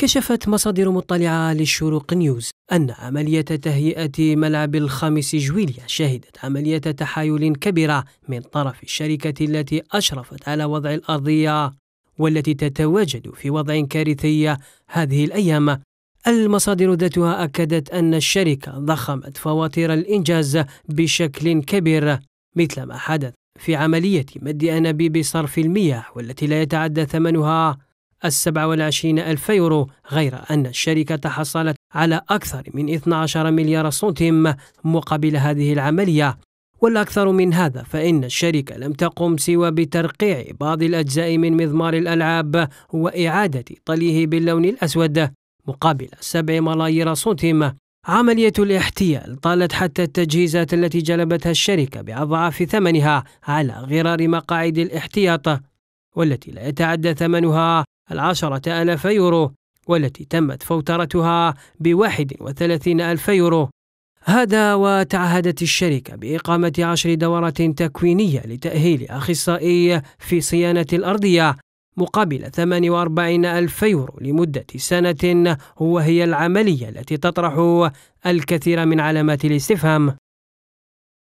كشفت مصادر مطلعة للشروق نيوز أن عملية تهيئة ملعب الخامس جويلية شهدت عملية تحايل كبيرة من طرف الشركة التي أشرفت على وضع الأرضية والتي تتواجد في وضع كارثي هذه الأيام المصادر ذاتها أكدت أن الشركة ضخمت فواتير الإنجاز بشكل كبير مثل ما حدث في عملية مد أنابيب صرف المياه والتي لا يتعدى ثمنها السبعة والعشرين ألف يورو غير أن الشركة تحصلت على أكثر من 12 مليار سنتيم مقابل هذه العملية والأكثر من هذا فإن الشركة لم تقم سوى بترقيع بعض الأجزاء من مضمار الألعاب وإعادة طليه باللون الأسود مقابل 7 ملايير سنتيم عملية الاحتيال طالت حتى التجهيزات التي جلبتها الشركة بأضعاف ثمنها على غرار مقاعد الاحتياط والتي لا يتعدى ثمنها العشرة ألاف يورو والتي تمت فوترتها بواحد وثلاثين ألف يورو هذا وتعهدت الشركة بإقامة عشر دورات تكوينية لتأهيل أخصائي في صيانة الأرضية مقابل 48 ألف يورو لمدة سنة وهي العملية التي تطرح الكثير من علامات الاستفهام